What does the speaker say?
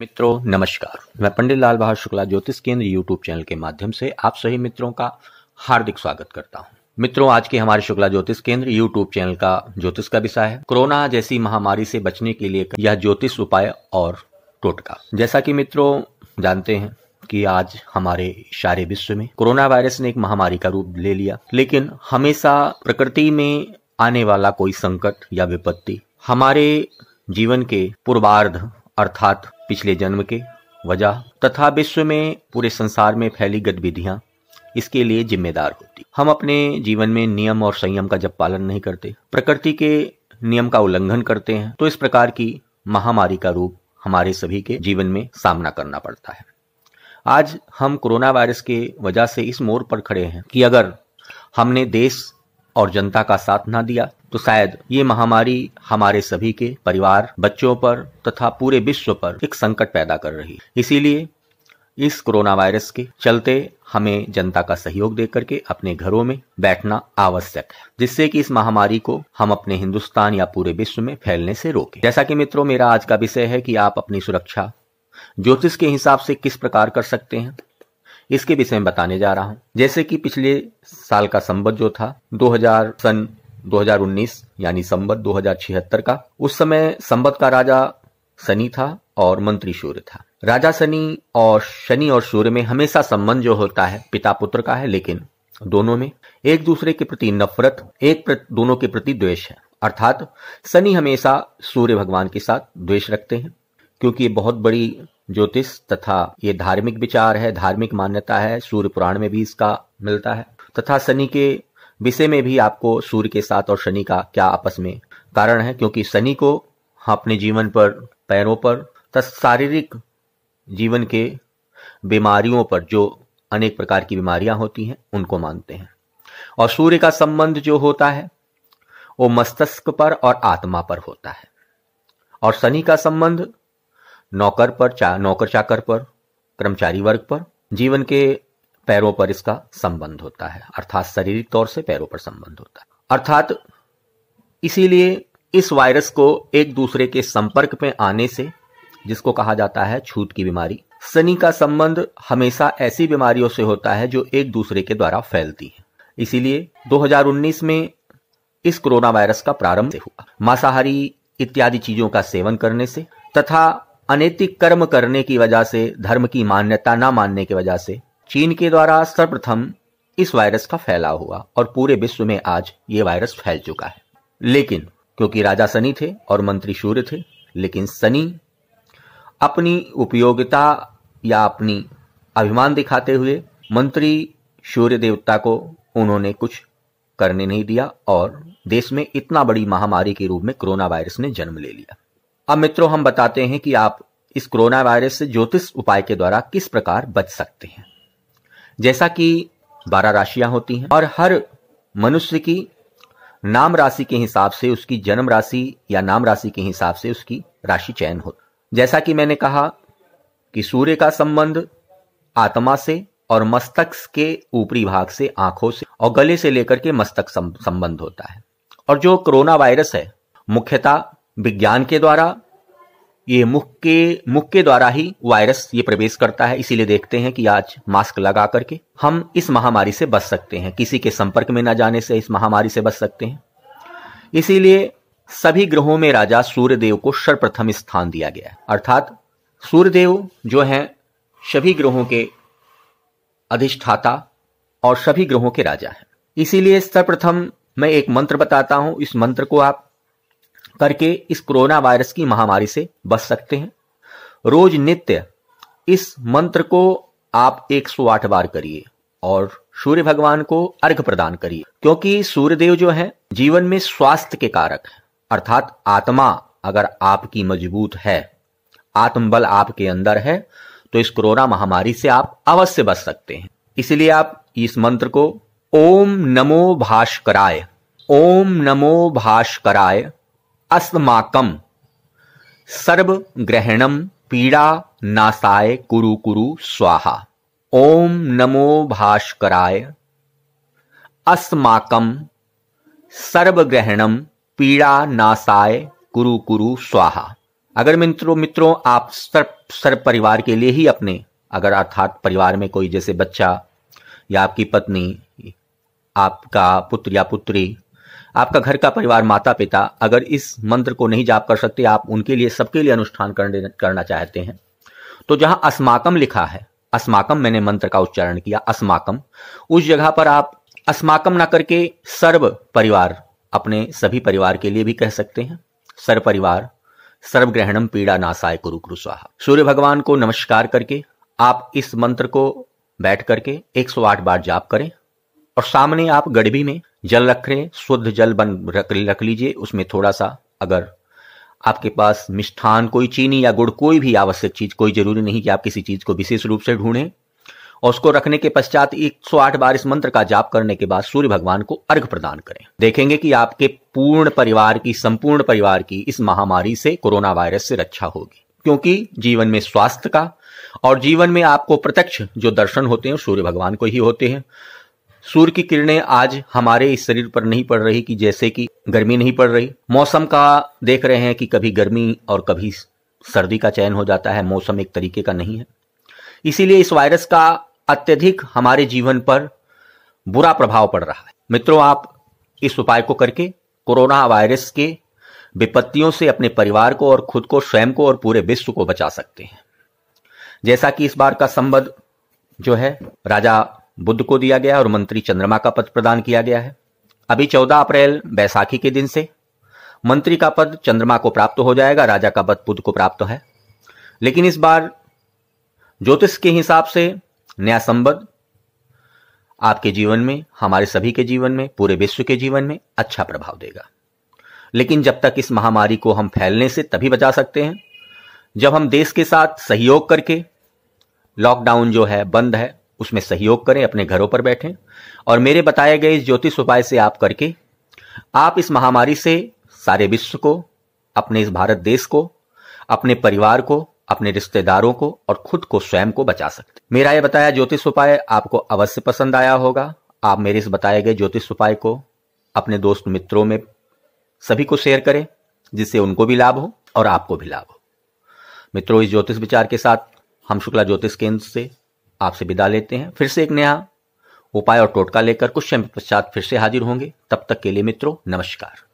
मित्रों नमस्कार मैं पंडित लाल बहादुर शुक्ला ज्योतिष केंद्र यूट्यूब चैनल के माध्यम से आप सभी मित्रों का हार्दिक स्वागत करता हूं मित्रों आज के हमारे शुक्ला ज्योतिष केंद्र यूट्यूब चैनल का ज्योतिष का विषय है कोरोना जैसी महामारी से बचने के लिए यह ज्योतिष उपाय और टोटका जैसा की मित्रों जानते हैं कि आज हमारे सारे विश्व में कोरोना वायरस ने एक महामारी का रूप ले लिया लेकिन हमेशा प्रकृति में आने वाला कोई संकट या विपत्ति हमारे जीवन के पूर्वार्ध अर्थात पिछले जन्म के वजह तथा विश्व में पूरे संसार में फैली गतिविधियां इसके लिए जिम्मेदार होती हम अपने जीवन में नियम और संयम का जब पालन नहीं करते प्रकृति के नियम का उल्लंघन करते हैं तो इस प्रकार की महामारी का रूप हमारे सभी के जीवन में सामना करना पड़ता है आज हम कोरोना वायरस के वजह से इस मोड़ पर खड़े हैं कि अगर हमने देश और जनता का साथ ना दिया तो शायद ये महामारी हमारे सभी के परिवार बच्चों पर तथा पूरे विश्व पर एक संकट पैदा कर रही इसीलिए इस कोरोना वायरस के चलते हमें जनता का सहयोग दे करके अपने घरों में बैठना आवश्यक है जिससे कि इस महामारी को हम अपने हिंदुस्तान या पूरे विश्व में फैलने से रोकें जैसा कि मित्रों मेरा आज का विषय है कि आप अपनी सुरक्षा ज्योतिष के हिसाब से किस प्रकार कर सकते हैं इसके विषय में बताने जा रहा हूँ जैसे कि पिछले साल का संबद्ध जो था 2000 सन 2019 यानी संबत 2076 का उस समय संबद्ध का राजा शनि था और मंत्री सूर्य था राजा शनि और शनि और सूर्य में हमेशा संबंध जो होता है पिता पुत्र का है लेकिन दोनों में एक दूसरे के प्रति नफरत एक प्रत, दोनों के प्रति द्वेष है अर्थात शनि हमेशा सूर्य भगवान के साथ द्वेष रखते हैं क्योंकि ये बहुत बड़ी ज्योतिष तथा ये धार्मिक विचार है धार्मिक मान्यता है सूर्य पुराण में भी इसका मिलता है तथा शनि के विषय में भी आपको सूर्य के साथ और शनि का क्या आपस में कारण है क्योंकि शनि को अपने जीवन पर पैरों पर तथा शारीरिक जीवन के बीमारियों पर जो अनेक प्रकार की बीमारियां होती हैं उनको मानते हैं और सूर्य का संबंध जो होता है वो मस्तिष्क पर और आत्मा पर होता है और शनि का संबंध नौकर पर चा, नौकर चाकर पर कर्मचारी वर्ग पर जीवन के पैरों पर इसका संबंध होता है अर्थात शारीरिक तौर से पैरों पर संबंध होता है अर्थात इसीलिए इस वायरस को एक दूसरे के संपर्क में आने से जिसको कहा जाता है छूत की बीमारी शनि का संबंध हमेशा ऐसी बीमारियों से होता है जो एक दूसरे के द्वारा फैलती है इसीलिए 2019 में इस कोरोना वायरस का प्रारंभ हुआ मांसाहारी इत्यादि चीजों का सेवन करने से तथा अनैतिक कर्म करने की वजह से धर्म की मान्यता न मानने की वजह से चीन के द्वारा सर्वप्रथम इस वायरस का फैलाव हुआ और पूरे विश्व में आज ये वायरस फैल चुका है लेकिन क्योंकि राजा सनी थे और मंत्री सूर्य थे लेकिन सनी अपनी उपयोगिता या अपनी अभिमान दिखाते हुए मंत्री सूर्य देवता को उन्होंने कुछ करने नहीं दिया और देश में इतना बड़ी महामारी के रूप में कोरोना वायरस ने जन्म ले लिया अब मित्रों हम बताते हैं कि आप इस कोरोना वायरस से ज्योतिष उपाय के द्वारा किस प्रकार बच सकते हैं जैसा कि बारह राशियां होती हैं और हर मनुष्य की नाम राशि के हिसाब से उसकी जन्म राशि या नाम राशि के हिसाब से उसकी राशि चयन हो जैसा कि मैंने कहा कि सूर्य का संबंध आत्मा से और मस्तक के ऊपरी भाग से आंखों से और गले से लेकर के मस्तक संबंध होता है और जो कोरोना वायरस है मुख्यतः विज्ञान के द्वारा ये मुख के मुख के द्वारा ही वायरस ये प्रवेश करता है इसीलिए देखते हैं कि आज मास्क लगा करके हम इस महामारी से बच सकते हैं किसी के संपर्क में न जाने से इस महामारी से बच सकते हैं इसीलिए सभी ग्रहों में राजा सूर्यदेव को सर्वप्रथम स्थान दिया गया है अर्थात सूर्यदेव जो हैं सभी ग्रहों के अधिष्ठाता और सभी ग्रहों के राजा हैं इसीलिए सर्वप्रथम मैं एक मंत्र बताता हूं इस मंत्र को आप करके इस कोरोना वायरस की महामारी से बच सकते हैं रोज नित्य इस मंत्र को आप 108 बार करिए और सूर्य भगवान को अर्घ प्रदान करिए क्योंकि सूर्यदेव जो है जीवन में स्वास्थ्य के कारक है अर्थात आत्मा अगर आपकी मजबूत है आत्मबल आपके अंदर है तो इस कोरोना महामारी से आप अवश्य बच सकते हैं इसलिए आप इस मंत्र को ओम नमो भास्कराय ओम नमो भास्कराय सर्व ग्रहणम पीड़ा नासाय कुरु कुरु स्वाहा ओम नमो भास्कराय सर्व ग्रहणम पीड़ा नासाय कुरु कुरु स्वाहा अगर मित्रों मित्रों आप सर्व सर्व परिवार के लिए ही अपने अगर अर्थात परिवार में कोई जैसे बच्चा या आपकी पत्नी आपका पुत्र या पुत्री आपका घर का परिवार माता पिता अगर इस मंत्र को नहीं जाप कर सकते आप उनके लिए सबके लिए अनुष्ठान करना चाहते हैं तो जहां अस्माकम लिखा है अस्माकम मैंने मंत्र का उच्चारण किया अस्माकम उस जगह पर आप अस्माकम ना करके सर्व परिवार अपने सभी परिवार के लिए भी कह सकते हैं सर्व परिवार सर्वग्रहणम पीड़ा नासाय कुरु स्वाहा सूर्य भगवान को नमस्कार करके आप इस मंत्र को बैठ करके 108 बार जाप करें और सामने आप गड़बी में जल रख रहे शुद्ध जल बन रख रख लीजिए उसमें थोड़ा सा अगर आपके पास मिष्ठान कोई चीनी या गुड़ कोई भी आवश्यक चीज कोई जरूरी नहीं कि आप किसी चीज को विशेष रूप से ढूंढें और उसको रखने के पश्चात 108 बार इस मंत्र का जाप करने के बाद सूर्य भगवान को अर्घ प्रदान करें देखेंगे कि आपके पूर्ण परिवार की संपूर्ण परिवार की इस महामारी से कोरोना वायरस से रक्षा होगी क्योंकि जीवन में स्वास्थ्य का और जीवन में आपको प्रत्यक्ष जो दर्शन होते हैं सूर्य भगवान को ही होते हैं सूर्य की किरणें आज हमारे इस शरीर पर नहीं पड़ रही कि जैसे कि गर्मी नहीं पड़ रही मौसम का देख रहे हैं कि कभी गर्मी और कभी सर्दी का चयन हो जाता है मौसम एक तरीके का नहीं है इसीलिए इस वायरस का अत्यधिक हमारे जीवन पर बुरा प्रभाव पड़ रहा है मित्रों आप इस उपाय को करके कोरोना वायरस के विपत्तियों से अपने परिवार को और खुद को स्वयं को और पूरे विश्व को बचा सकते हैं जैसा कि इस बार का संबंध जो है राजा बुद्ध को दिया गया और मंत्री चंद्रमा का पद प्रदान किया गया है अभी 14 अप्रैल बैसाखी के दिन से मंत्री का पद चंद्रमा को प्राप्त हो जाएगा राजा का पद बुद्ध को प्राप्त है लेकिन इस बार ज्योतिष के हिसाब से नया संबद्ध आपके जीवन में हमारे सभी के जीवन में पूरे विश्व के जीवन में अच्छा प्रभाव देगा लेकिन जब तक इस महामारी को हम फैलने से तभी बचा सकते हैं जब हम देश के साथ सहयोग करके लॉकडाउन जो है बंद है उसमें सहयोग करें अपने घरों पर बैठें और मेरे बताए गए इस ज्योतिष उपाय से आप करके आप इस महामारी से सारे विश्व को अपने इस भारत देश को अपने परिवार को अपने रिश्तेदारों को और खुद को स्वयं को बचा सकते मेरा यह बताया ज्योतिष उपाय आपको अवश्य पसंद आया होगा आप मेरे इस बताए गए ज्योतिष उपाय को अपने दोस्त मित्रों में सभी को शेयर करें जिससे उनको भी लाभ हो और आपको भी लाभ हो मित्रों इस ज्योतिष विचार के साथ हम शुक्ला ज्योतिष केंद्र से आपसे विदा लेते हैं फिर से एक नया उपाय और टोटका लेकर कुछ समय पश्चात फिर से हाजिर होंगे तब तक के लिए मित्रों नमस्कार